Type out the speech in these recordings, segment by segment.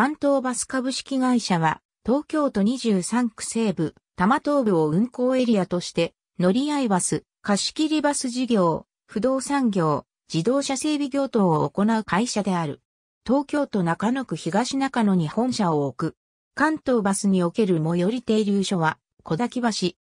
関東バス株式会社は、東京都23区西部、多摩東部を運行エリアとして、乗り合いバス、貸切バス事業、不動産業、自動車整備業等を行う会社である。東京都中野区東中野に本社を置く。関東バスにおける最寄り停留所は、小滝橋。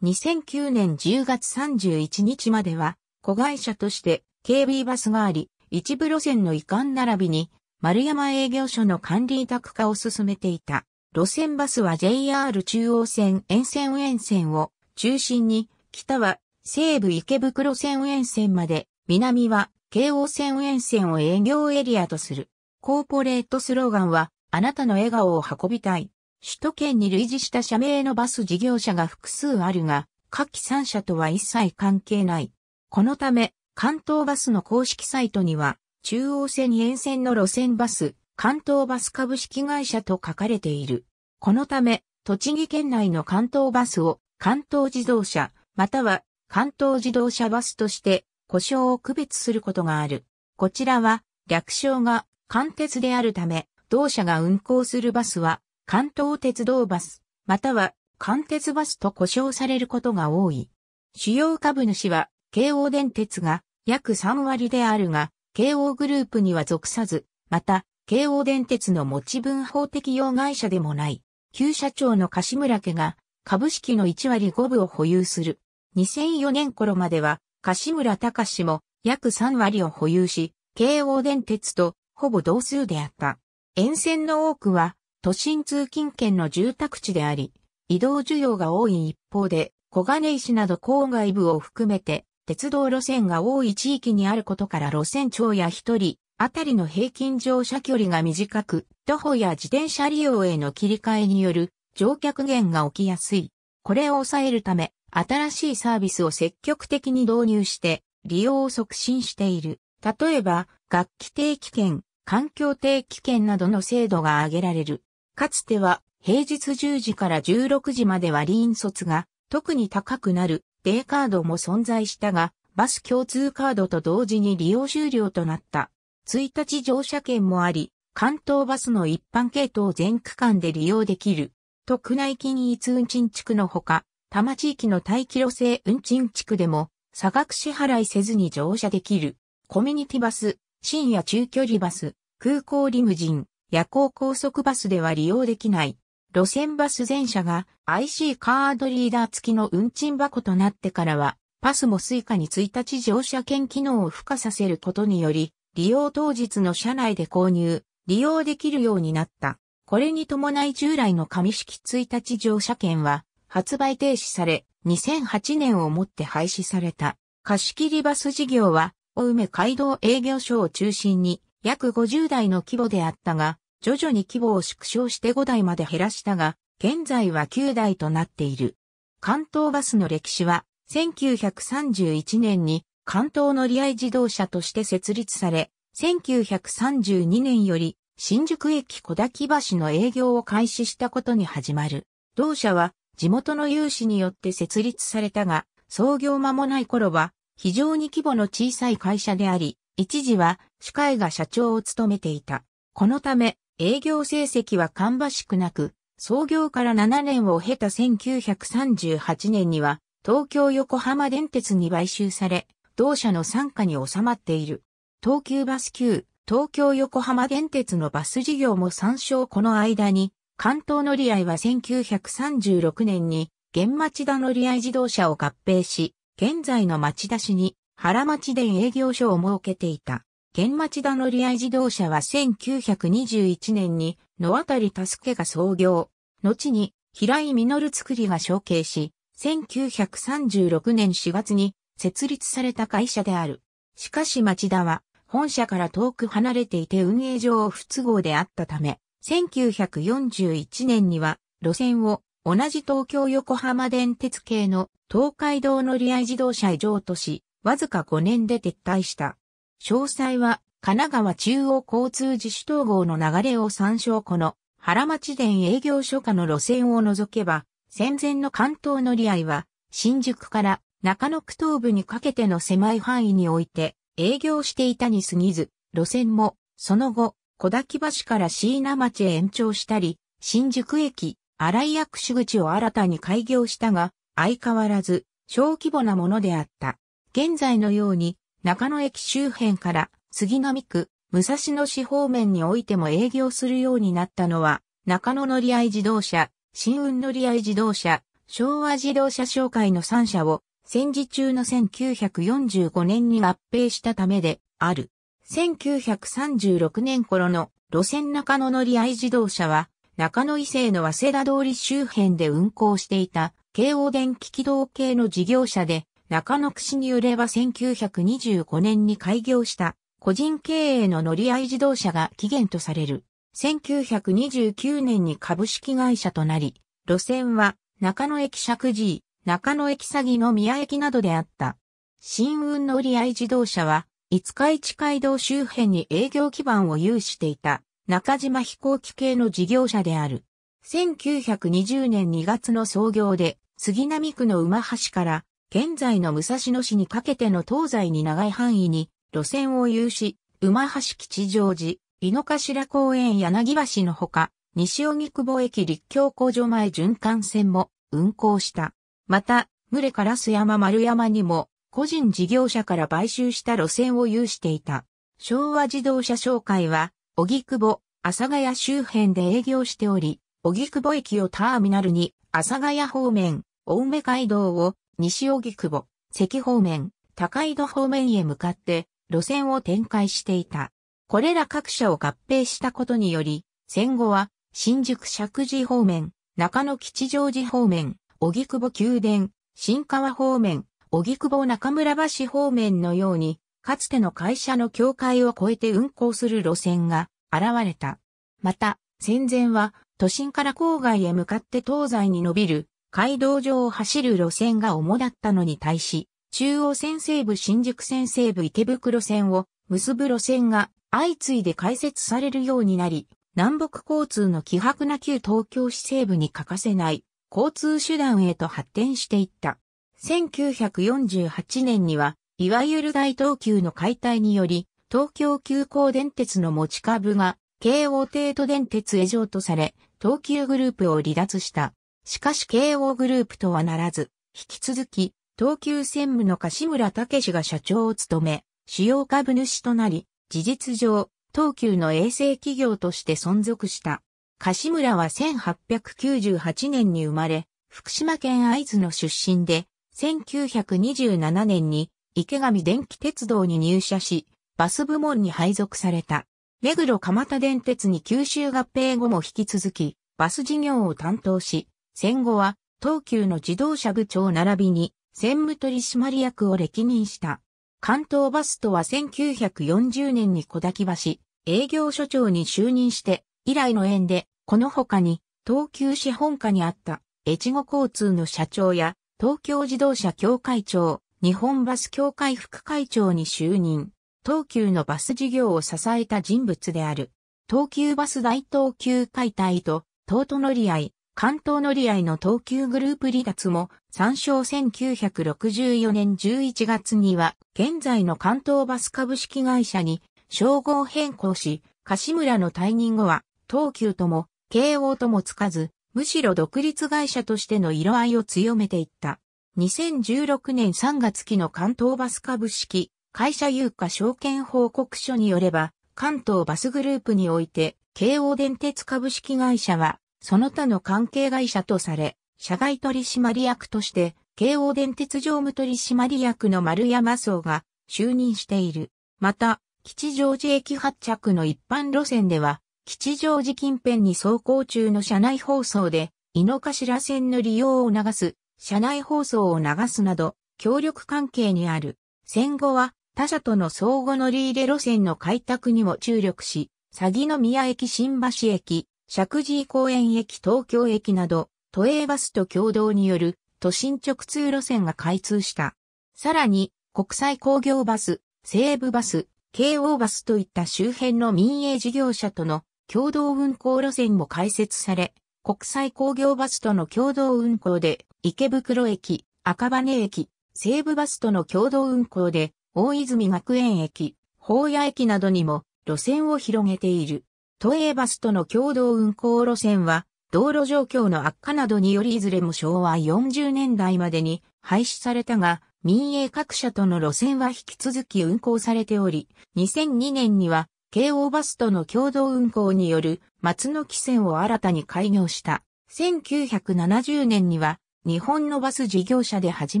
2009年10月31日までは、子会社として、警備バスがあり、一部路線の移管並びに、丸山営業所の管理委託化を進めていた。路線バスは JR 中央線沿線沿線を中心に、北は西武池袋線沿線まで、南は京王線沿線を営業エリアとする。コーポレートスローガンは、あなたの笑顔を運びたい。首都圏に類似した社名のバス事業者が複数あるが、各3社とは一切関係ない。このため、関東バスの公式サイトには、中央線沿線の路線バス、関東バス株式会社と書かれている。このため、栃木県内の関東バスを関東自動車、または関東自動車バスとして故障を区別することがある。こちらは略称が関鉄であるため、同社が運行するバスは関東鉄道バス、または関鉄バスと呼称されることが多い。主要株主は京王電鉄が約3割であるが、京王グループには属さず、また、京王電鉄の持ち分法適用会社でもない、旧社長の柏村家が、株式の1割5分を保有する。2004年頃までは、柏村隆も約3割を保有し、京王電鉄とほぼ同数であった。沿線の多くは、都心通勤圏の住宅地であり、移動需要が多い一方で、小金井市など郊外部を含めて、鉄道路線が多い地域にあることから路線長や一人あたりの平均乗車距離が短く、徒歩や自転車利用への切り替えによる乗客減が起きやすい。これを抑えるため、新しいサービスを積極的に導入して、利用を促進している。例えば、楽器定期券、環境定期券などの制度が挙げられる。かつては、平日10時から16時までは臨卒が特に高くなるデーカードも存在したが、バス共通カードと同時に利用終了となった。1日乗車券もあり、関東バスの一般系統全区間で利用できる。特内均一運賃地区のほか、多摩地域の大気路制運賃地区でも、差額支払いせずに乗車できる。コミュニティバス、深夜中距離バス、空港リムジン、夜行高速バスでは利用できない。路線バス全車が IC カードリーダー付きの運賃箱となってからは、パスもスイカに1日乗車券機能を付加させることにより、利用当日の車内で購入、利用できるようになった。これに伴い従来の紙式1日乗車券は発売停止され、2008年をもって廃止された。貸切バス事業は、青梅街道営業所を中心に約50台の規模であったが、徐々に規模を縮小して5台まで減らしたが、現在は9台となっている。関東バスの歴史は、1931年に関東乗合自動車として設立され、1932年より新宿駅小滝橋の営業を開始したことに始まる。同社は地元の有志によって設立されたが、創業間もない頃は非常に規模の小さい会社であり、一時は主会が社長を務めていた。このため、営業成績は芳しくなく、創業から7年を経た1938年には、東京横浜電鉄に買収され、同社の傘下に収まっている。東急バス級、東京横浜電鉄のバス事業も参照この間に、関東乗り合いは1936年に、現町田乗り合い自動車を合併し、現在の町田市に原町電営業所を設けていた。現町田乗合自動車は1921年に野渡り助が創業。後に平井実作りが承継し、1936年4月に設立された会社である。しかし町田は本社から遠く離れていて運営上不都合であったため、1941年には路線を同じ東京横浜電鉄系の東海道乗合自動車以上とし、わずか5年で撤退した。詳細は、神奈川中央交通自主統合の流れを参照この原町電営業所下の路線を除けば、戦前の関東乗り合いは、新宿から中野区東部にかけての狭い範囲において営業していたに過ぎず、路線も、その後、小滝橋から椎名町へ延長したり、新宿駅、荒井薬師口を新たに開業したが、相変わらず、小規模なものであった。現在のように、中野駅周辺から杉並区、武蔵野市方面においても営業するようになったのは、中野乗り合い自動車、新運乗り合い自動車、昭和自動車商会の3社を戦時中の1945年に合併したためである。1936年頃の路線中野乗り合い自動車は、中野伊勢の早稲田通り周辺で運行していた、京王電気軌道系の事業者で、中野区市によれば1925年に開業した個人経営の乗り合い自動車が起源とされる。1929年に株式会社となり、路線は中野駅石寺、中野駅詐欺の宮駅などであった。新運乗り合い自動車は、五日市街道周辺に営業基盤を有していた中島飛行機系の事業者である。1920年2月の創業で杉並区の馬橋から現在の武蔵野市にかけての東西に長い範囲に路線を有し、馬橋吉祥寺、井の頭公園柳橋のほか、西荻窪駅立教工場前循環線も運行した。また、群れから須山丸山にも、個人事業者から買収した路線を有していた。昭和自動車商会は、荻窪、阿佐ヶ谷周辺で営業しており、荻窪駅をターミナルに、阿佐ヶ谷方面、青梅街道を西荻窪、関方面、高井戸方面へ向かって路線を展開していた。これら各社を合併したことにより、戦後は新宿石寺方面、中野吉祥寺方面、荻窪宮殿、新川方面、荻窪中村橋方面のように、かつての会社の境界を越えて運行する路線が現れた。また、戦前は都心から郊外へ向かって東西に伸びる街道上を走る路線が主だったのに対し、中央線西部新宿線西部池袋線を結ぶ路線が相次いで開設されるようになり、南北交通の希薄な旧東京市西部に欠かせない交通手段へと発展していった。1948年には、いわゆる大東急の解体により、東京急行電鉄の持ち株が、京王帝都電鉄へ上とされ、東急グループを離脱した。しかし慶応グループとはならず、引き続き、東急専務の柏村武が社長を務め、主要株主となり、事実上、東急の衛生企業として存続した。柏村は1898年に生まれ、福島県会津の出身で、1927年に池上電気鉄道に入社し、バス部門に配属された。目黒蒲田電鉄に九州合併後も引き続き、バス事業を担当し、戦後は東急の自動車部長並びに専務取締役を歴任した。関東バスとは1940年に小滝橋営業所長に就任して以来の縁で、この他に東急資本家にあった越後交通の社長や東京自動車協会長、日本バス協会副会長に就任。東急のバス事業を支えた人物である。東急バス大東急解体と、東都乗り合い、関東乗り合いの東急グループ離脱も、参照1964年11月には、現在の関東バス株式会社に、称号変更し、柏村の退任後は、東急とも、慶応ともつかず、むしろ独立会社としての色合いを強めていった。2016年3月期の関東バス株式会社有価証券報告書によれば、関東バスグループにおいて、京王電鉄株式会社は、その他の関係会社とされ、社外取締役として、京王電鉄常務取締役の丸山荘が就任している。また、吉祥寺駅発着の一般路線では、吉祥寺近辺に走行中の車内放送で、井の頭線の利用を流す、車内放送を流すなど、協力関係にある。戦後は、他社との相互乗り入れ路線の開拓にも注力し、詐欺の宮駅新橋駅、石神井公園駅東京駅など、都営バスと共同による都心直通路線が開通した。さらに、国際工業バス、西部バス、京王バスといった周辺の民営事業者との共同運行路線も開設され、国際工業バスとの共同運行で池袋駅、赤羽駅、西部バスとの共同運行で大泉学園駅、宝屋駅などにも路線を広げている。都営バスとの共同運行路線は、道路状況の悪化などによりいずれも昭和40年代までに廃止されたが、民営各社との路線は引き続き運行されており、2002年には、京王バスとの共同運行による松の木線を新たに開業した。1970年には、日本のバス事業者で初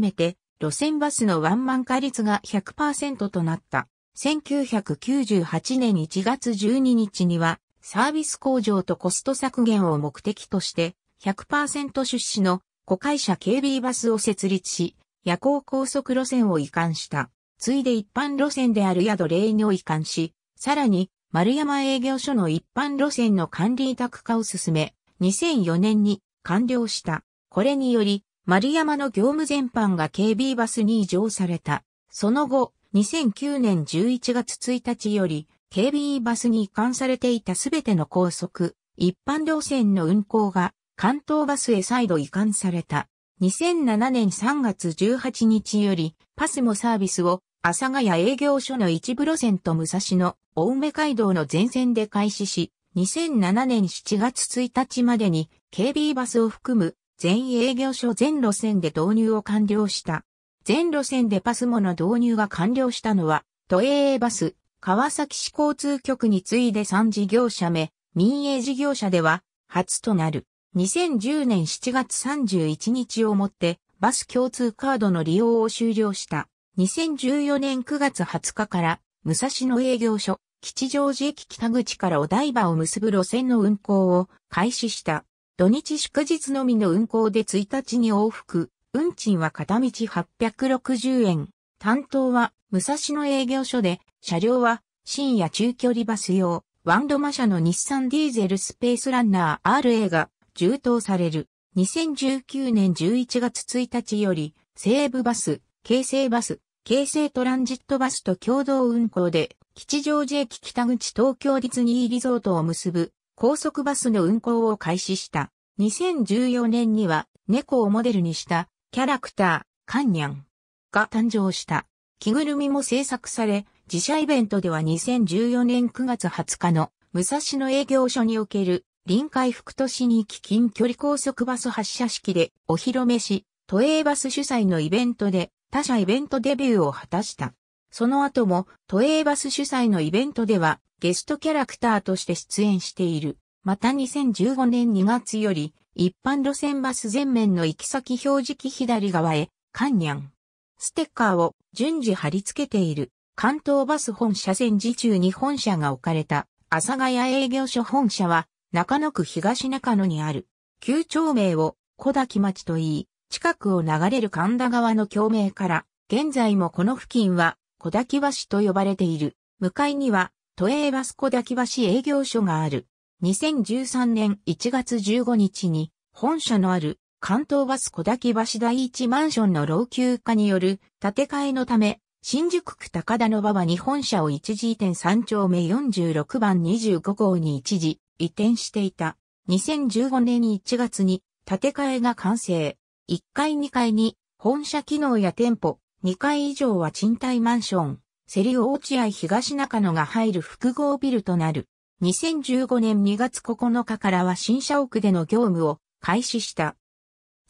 めて、路線バスのワンマン化率が100%となった。1998年1月12日には、サービス向上とコスト削減を目的として、100%出資の子会社 KB バスを設立し、夜行高速路線を移管した。ついで一般路線である宿霊にを移管し、さらに、丸山営業所の一般路線の管理委託化を進め、2004年に完了した。これにより、丸山の業務全般が KB バスに移譲された。その後、2009年11月1日より、k b バスに移管されていたすべての高速、一般路線の運行が関東バスへ再度移管された。2007年3月18日より、パスモサービスを、阿佐ヶ谷営業所の一部路線と武蔵野、青梅街道の全線で開始し、2007年7月1日までに、KB バスを含む、全営業所全路線で導入を完了した。全路線でパスモの導入が完了したのは、都営バス、川崎市交通局に次いで3事業者目、民営事業者では、初となる、2010年7月31日をもって、バス共通カードの利用を終了した。2014年9月20日から、武蔵野営業所、吉祥寺駅北口からお台場を結ぶ路線の運行を開始した。土日祝日のみの運行で1日に往復、運賃は片道860円。担当は武蔵野営業所で、車両は深夜中距離バス用、ワンドマ社の日産ディーゼルスペースランナー RA が充当される。2019年11月1日より、西部バス、京成バス、京成トランジットバスと共同運行で、吉祥寺駅北口東京ディズニーリゾートを結ぶ高速バスの運行を開始した。2014年には猫をモデルにしたキャラクター、カンニャン。が誕生した。着ぐるみも制作され、自社イベントでは2014年9月20日の武蔵野営業所における臨海副都市に近距離高速バス発車式でお披露目し、都営バス主催のイベントで他社イベントデビューを果たした。その後も都営バス主催のイベントではゲストキャラクターとして出演している。また2015年2月より一般路線バス全面の行き先表示器左側へ、カンニャン。ステッカーを順次貼り付けている関東バス本社線時中に本社が置かれた阿佐ヶ谷営業所本社は中野区東中野にある旧町名を小滝町といい、近くを流れる神田川の橋名から現在もこの付近は小滝橋と呼ばれている。向かいには都営バス小滝橋営業所がある。2013年1月15日に本社のある関東バス小滝橋第一マンションの老朽化による建て替えのため、新宿区高田の場は日本社を一時移転3丁目46番25号に一時移転していた。2015年1月に建て替えが完成。1階2階に本社機能や店舗、2階以上は賃貸マンション、セリオ落合東中野が入る複合ビルとなる。2015年2月9日からは新社屋での業務を開始した。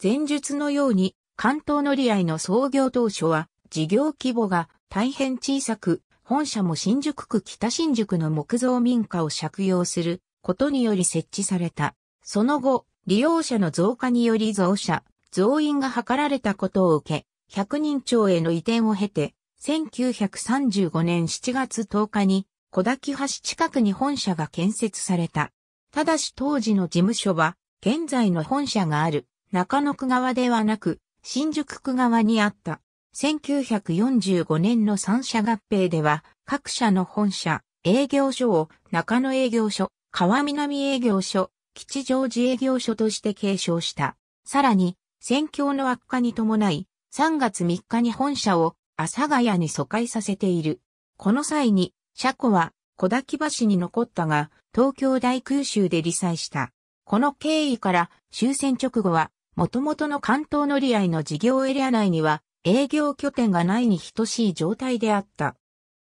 前述のように、関東乗り合いの創業当初は、事業規模が大変小さく、本社も新宿区北新宿の木造民家を借用することにより設置された。その後、利用者の増加により増者、増員が図られたことを受け、100人町への移転を経て、1935年7月10日に、小滝橋近くに本社が建設された。ただし当時の事務所は、現在の本社がある中野区側ではなく、新宿区側にあった。1945年の三社合併では、各社の本社、営業所を中野営業所、川南営業所、吉祥寺営業所として継承した。さらに、戦況の悪化に伴い、3月3日に本社を阿佐ヶ谷に疎開させている。この際に、車庫は小滝橋に残ったが、東京大空襲で理災した。この経緯から終戦直後は元々の関東乗り合いの事業エリア内には営業拠点がないに等しい状態であった。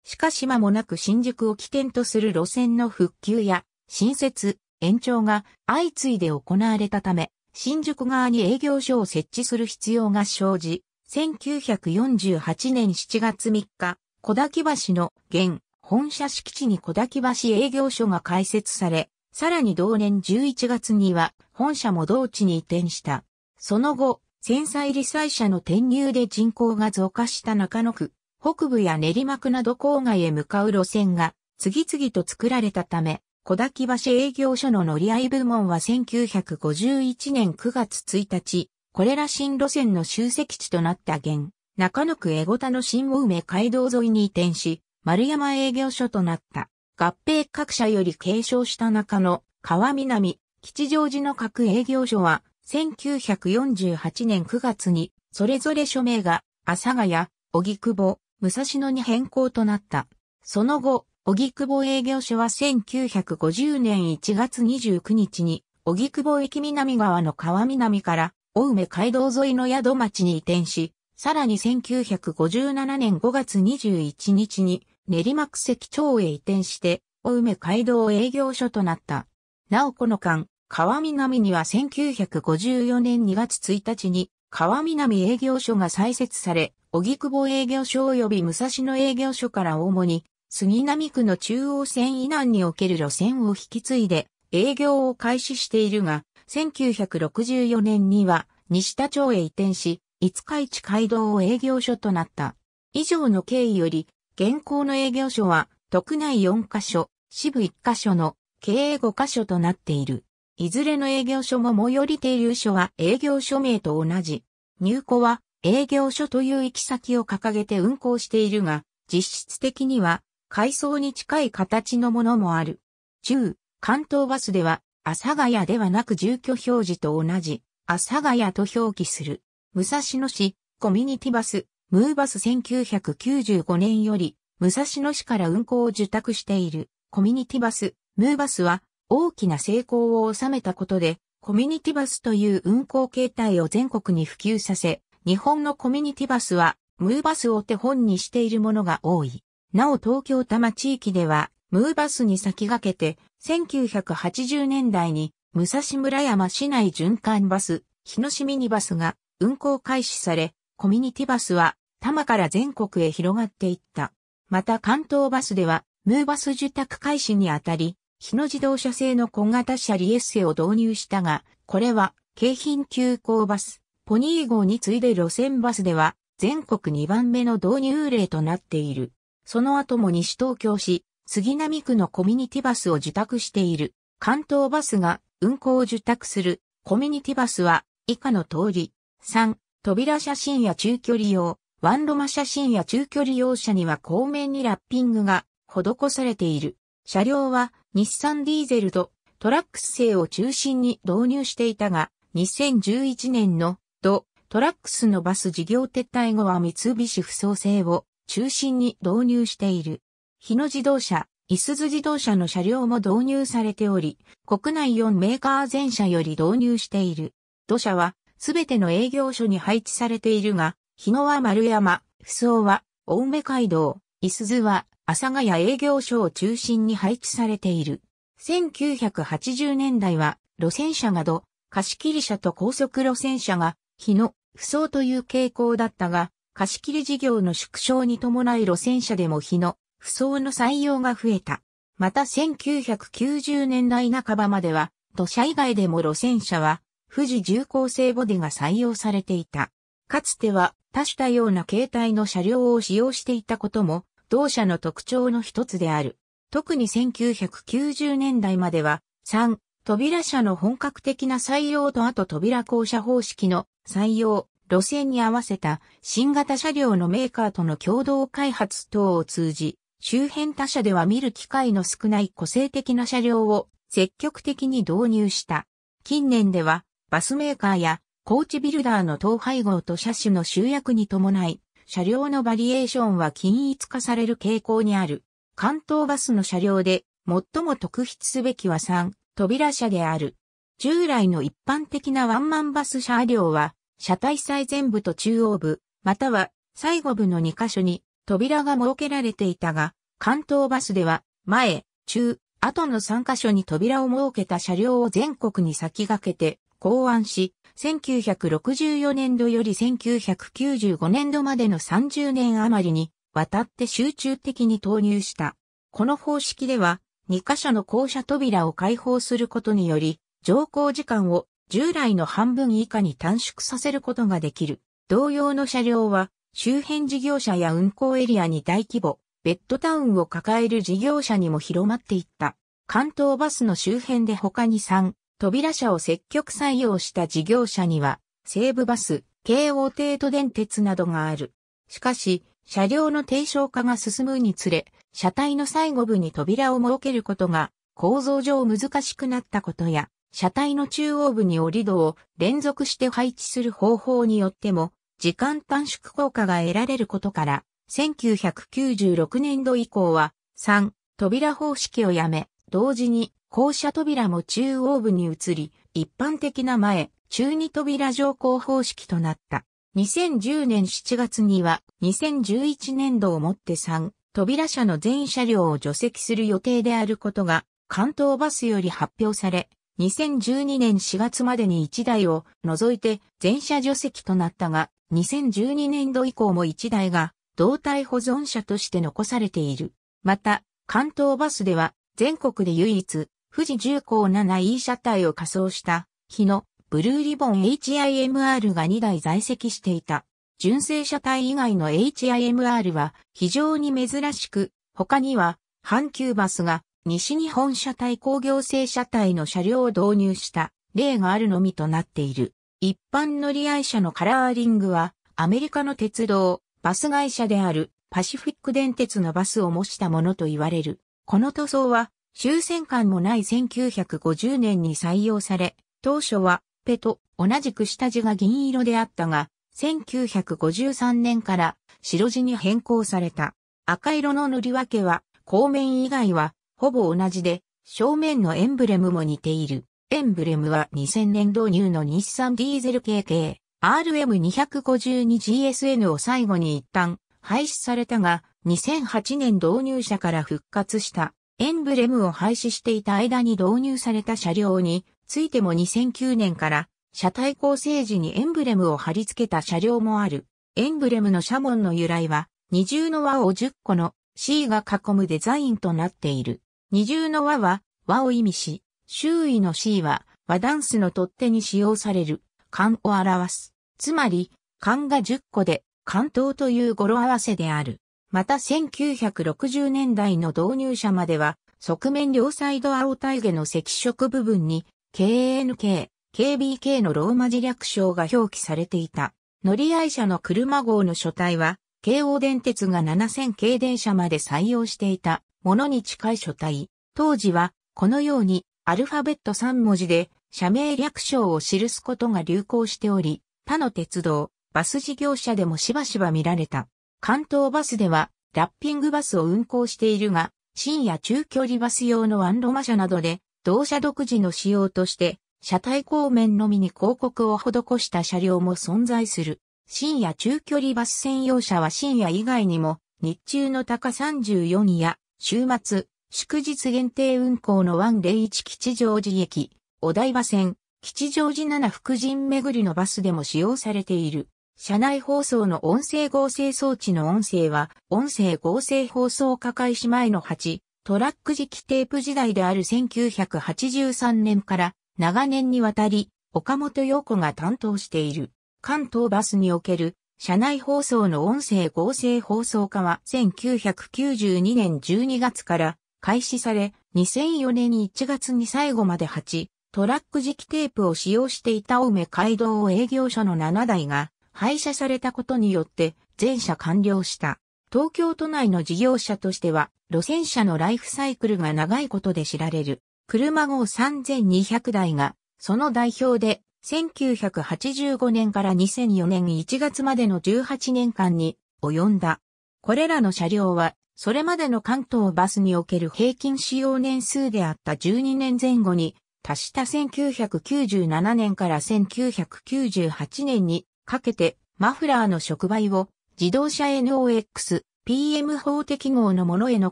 しかし間もなく新宿を起点とする路線の復旧や新設、延長が相次いで行われたため、新宿側に営業所を設置する必要が生じ、1948年7月3日、小滝橋の現本社敷地に小滝橋営業所が開設され、さらに同年11月には本社も同地に移転した。その後、戦災理災者の転入で人口が増加した中野区、北部や練馬区など郊外へ向かう路線が次々と作られたため、小滝橋営業所の乗り合い部門は1951年9月1日、これら新路線の集積地となった現、中野区江古田の新大梅街道沿いに移転し、丸山営業所となった。合併各社より継承した中野、川南、吉祥寺の各営業所は、1948年9月に、それぞれ署名が、阿佐ヶ谷、荻窪、武蔵野に変更となった。その後、荻窪営業所は1950年1月29日に、荻窪駅南側の川南から、青梅街道沿いの宿町に移転し、さらに1957年5月21日に、練馬区関町へ移転して、青梅街道営業所となった。なおこの間、川南には1954年2月1日に川南営業所が再設され、荻窪営業所及び武蔵野営業所から主に杉並区の中央線以南における路線を引き継いで営業を開始しているが、1964年には西田町へ移転し、五日市街道を営業所となった。以上の経緯より、現行の営業所は、徳内4カ所、支部1カ所の経営5カ所となっている。いずれの営業所も最寄り停留所は営業所名と同じ。入庫は営業所という行き先を掲げて運行しているが、実質的には階層に近い形のものもある。中、関東バスでは、阿佐ヶ谷ではなく住居表示と同じ、阿佐ヶ谷と表記する。武蔵野市、コミュニティバス、ムーバス1995年より、武蔵野市から運行を受託している、コミュニティバス、ムーバスは、大きな成功を収めたことで、コミュニティバスという運行形態を全国に普及させ、日本のコミュニティバスは、ムーバスを手本にしているものが多い。なお東京多摩地域では、ムーバスに先駆けて、1980年代に、武蔵村山市内循環バス、日野市ミニバスが運行開始され、コミュニティバスは、多摩から全国へ広がっていった。また関東バスでは、ムーバス受託開始にあたり、日野自動車製の小型車リエッセを導入したが、これは、京浜急行バス、ポニー号に次いで路線バスでは、全国2番目の導入例となっている。その後も西東京市、杉並区のコミュニティバスを受託している。関東バスが運行を受託するコミュニティバスは以下の通り。3、扉写真や中距離用、ワンロマ写真や中距離用車には後面にラッピングが施されている。車両は日産ディーゼルとトラックス製を中心に導入していたが、2011年のドトラックスのバス事業撤退後は三菱不創製を中心に導入している。日野自動車、いすず自動車の車両も導入されており、国内4メーカー全社より導入している。土車はすべての営業所に配置されているが、日野は丸山、不創は青梅街道、いすずは阿佐ヶ谷営業所を中心に配置されている。1980年代は路線車など、貸切車と高速路線車が、日の不走という傾向だったが、貸切事業の縮小に伴い路線車でも日の不走の採用が増えた。また1990年代半ばまでは、土砂以外でも路線車は、富士重工製ボディが採用されていた。かつては、多種多様な形態の車両を使用していたことも同社の特徴の一つである。特に1990年代までは、3、扉車の本格的な採用とあと扉校舎方式の採用、路線に合わせた新型車両のメーカーとの共同開発等を通じ、周辺他社では見る機会の少ない個性的な車両を積極的に導入した。近年ではバスメーカーやコーチビルダーの統廃合と車種の集約に伴い、車両のバリエーションは均一化される傾向にある。関東バスの車両で最も特筆すべきは3、扉車である。従来の一般的なワンマンバス車両は、車体最前部と中央部、または最後部の2箇所に扉が設けられていたが、関東バスでは前、中、後の3箇所に扉を設けた車両を全国に先駆けて考案し、1964年度より1995年度までの30年余りにわたって集中的に投入した。この方式では、2箇所の校舎扉を開放することにより、乗降時間を従来の半分以下に短縮させることができる。同様の車両は、周辺事業者や運行エリアに大規模、ベッドタウンを抱える事業者にも広まっていった。関東バスの周辺で他に3、扉車を積極採用した事業者には、西武バス、京王帝都電鉄などがある。しかし、車両の低床化が進むにつれ、車体の最後部に扉を設けることが構造上難しくなったことや、車体の中央部に折り戸を連続して配置する方法によっても、時間短縮効果が得られることから、1996年度以降は、3、扉方式をやめ、同時に校舎扉も中央部に移り、一般的な前、中二扉乗降方式となった。2010年7月には、2011年度をもって3、扉車の全車両を除籍する予定であることが、関東バスより発表され、2012年4月までに1台を除いて全車除籍となったが、2012年度以降も1台が動体保存車として残されている。また、関東バスでは全国で唯一富士重工 7E 車体を仮装した日のブルーリボン HIMR が2台在籍していた。純正車体以外の HIMR は非常に珍しく、他には阪急バスが西日本車体工業製車体の車両を導入した例があるのみとなっている。一般乗り合い車のカラーリングはアメリカの鉄道、バス会社であるパシフィック電鉄のバスを模したものと言われる。この塗装は終戦間もない1950年に採用され、当初は、ペと同じく下地が銀色であったが、1953年から白地に変更された。赤色の塗り分けは、後面以外は、ほぼ同じで、正面のエンブレムも似ている。エンブレムは2000年導入の日産ディーゼル系 k RM252GSN を最後に一旦廃止されたが、2008年導入者から復活した。エンブレムを廃止していた間に導入された車両についても2009年から車体構成時にエンブレムを貼り付けた車両もある。エンブレムの車門の由来は二重の輪を10個の C が囲むデザインとなっている。二重の輪は輪を意味し、周囲の C は和ダンスの取っ手に使用される感を表す。つまり、感が10個で関東という語呂合わせである。また1960年代の導入者までは、側面両サイド青イゲの赤色部分に、KNK、KBK のローマ字略称が表記されていた。乗り合い車の車号の書体は、京王電鉄が7000系電車まで採用していたものに近い書体。当時は、このように、アルファベット3文字で、社名略称を記すことが流行しており、他の鉄道、バス事業者でもしばしば見られた。関東バスでは、ラッピングバスを運行しているが、深夜中距離バス用のワンロマ車などで、同社独自の仕様として、車体後面のみに広告を施した車両も存在する。深夜中距離バス専用車は深夜以外にも、日中の高34や、週末、祝日限定運行の101吉祥寺駅、お台場線、吉祥寺7福神巡りのバスでも使用されている。車内放送の音声合成装置の音声は、音声合成放送化開始前の8、トラック磁気テープ時代である1983年から長年にわたり、岡本陽子が担当している関東バスにおける車内放送の音声合成放送化は1992年12月から開始され、2004年1月に最後まで8トラック磁気テープを使用していた青梅街道営業所の7台が廃車されたことによって全車完了した。東京都内の事業者としては、路線車のライフサイクルが長いことで知られる、車号3200台が、その代表で、1985年から2004年1月までの18年間に及んだ。これらの車両は、それまでの関東バスにおける平均使用年数であった12年前後に、足した1997年から1998年にかけてマフラーの触媒を自動車 NOX、p m 法適合のものへの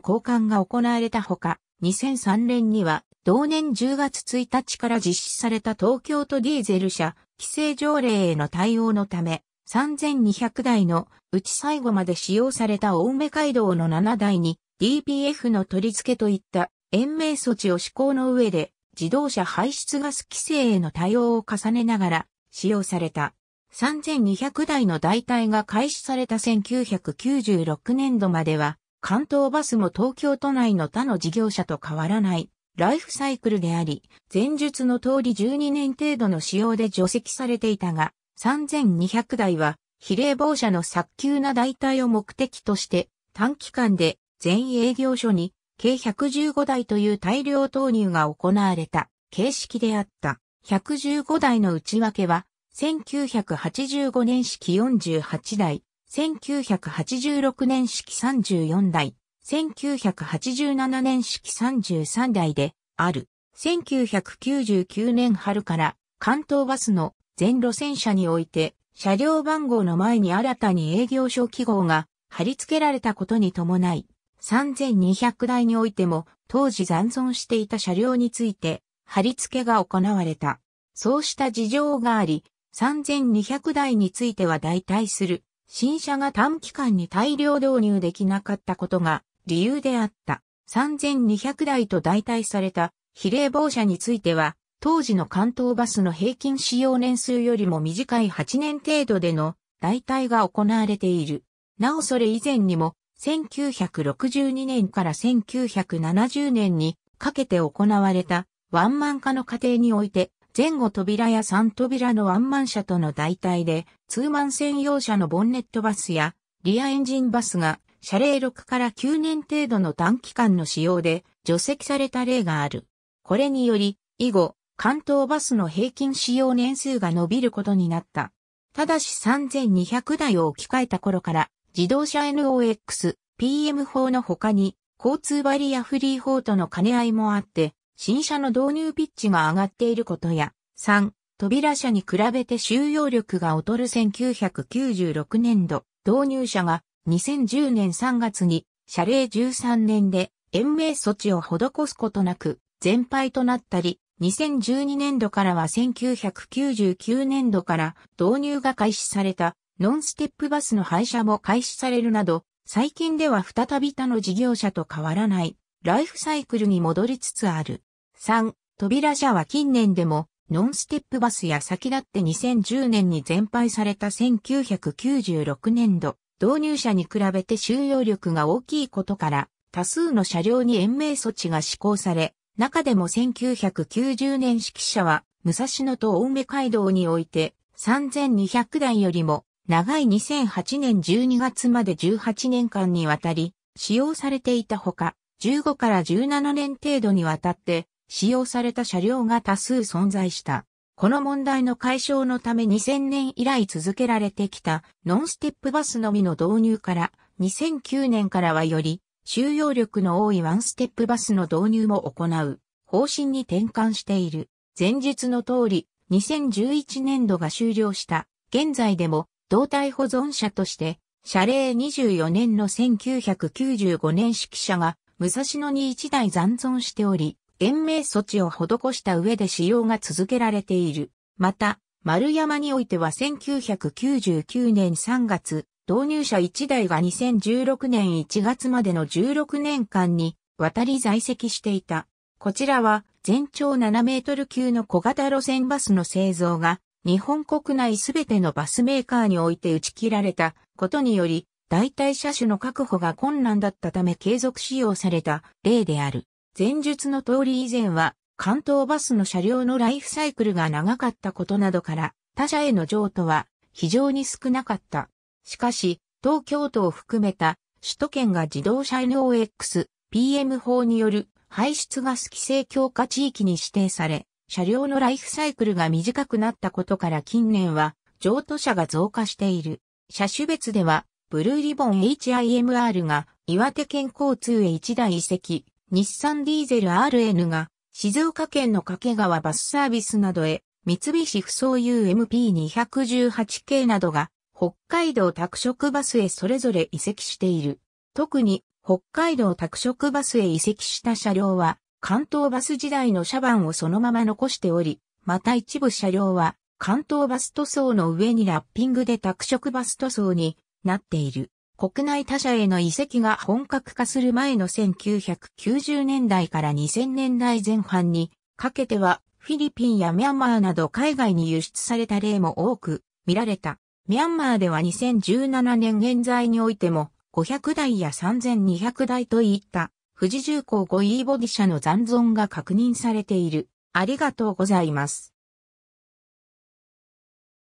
交換が行われたほか、2003年には同年10月1日から実施された東京都ディーゼル車規制条例への対応のため、3200台のうち最後まで使用された青梅街道の7台に DPF の取り付けといった延命措置を施行の上で自動車排出ガス規制への対応を重ねながら使用された。3200台の代替が開始された1996年度までは、関東バスも東京都内の他の事業者と変わらないライフサイクルであり、前述の通り12年程度の使用で除籍されていたが、3200台は比例防車の早急な代替を目的として短期間で全営業所に計115台という大量投入が行われた形式であった。115台の内訳は1985年式48台、1986年式34台、1987年式33台である。1999年春から関東バスの全路線車において車両番号の前に新たに営業所記号が貼り付けられたことに伴い、3200台においても当時残存していた車両について貼り付けが行われた。そうした事情があり、3200台については代替する新車が短期間に大量導入できなかったことが理由であった。3200台と代替された比例防車については当時の関東バスの平均使用年数よりも短い8年程度での代替が行われている。なおそれ以前にも1962年から1970年にかけて行われたワンマン化の過程において前後扉や3扉のワンマン車との代替で、ツーマン専用車のボンネットバスやリアエンジンバスが車齢6から9年程度の短期間の使用で除籍された例がある。これにより、以後、関東バスの平均使用年数が伸びることになった。ただし3200台を置き換えた頃から、自動車 NOX、PM 法の他に、交通バリアフリー法との兼ね合いもあって、新車の導入ピッチが上がっていることや、3、扉車に比べて収容力が劣る1996年度、導入車が2010年3月に、謝礼13年で延命措置を施すことなく、全廃となったり、2012年度からは1999年度から導入が開始されたノンステップバスの廃車も開始されるなど、最近では再び他の事業者と変わらないライフサイクルに戻りつつある。3、扉車は近年でも、ノンステップバスや先立って2010年に全廃された1996年度、導入車に比べて収容力が大きいことから、多数の車両に延命措置が施行され、中でも1990年式車は、武蔵野と青梅街道において、3200台よりも、長い2008年12月まで18年間にわたり、使用されていたほか、15から17年程度にわたって、使用された車両が多数存在した。この問題の解消のため2000年以来続けられてきたノンステップバスのみの導入から2009年からはより収容力の多いワンステップバスの導入も行う方針に転換している。前述の通り2011年度が終了した現在でも胴体保存者として車礼24年の1995年式車が武蔵野に1台残存しており延命措置を施した上で使用が続けられている。また、丸山においては1999年3月、導入者1台が2016年1月までの16年間に渡り在籍していた。こちらは全長7メートル級の小型路線バスの製造が日本国内すべてのバスメーカーにおいて打ち切られたことにより代替車種の確保が困難だったため継続使用された例である。前述の通り以前は、関東バスの車両のライフサイクルが長かったことなどから、他社への譲渡は非常に少なかった。しかし、東京都を含めた首都圏が自動車 NOX、PM 法による排出ガス規制強化地域に指定され、車両のライフサイクルが短くなったことから近年は、譲渡車が増加している。車種別では、ブルーリボン HIMR が岩手県交通へ1台移籍、日産ディーゼル RN が静岡県の掛川バスサービスなどへ三菱不走 UMP218 系などが北海道拓殖バスへそれぞれ移籍している。特に北海道拓殖バスへ移籍した車両は関東バス時代の車番をそのまま残しており、また一部車両は関東バス塗装の上にラッピングで拓殖バス塗装になっている。国内他社への移籍が本格化する前の1990年代から2000年代前半にかけてはフィリピンやミャンマーなど海外に輸出された例も多く見られた。ミャンマーでは2017年現在においても500台や3200台といった富士重工 5E ボディ社の残存が確認されている。ありがとうございます。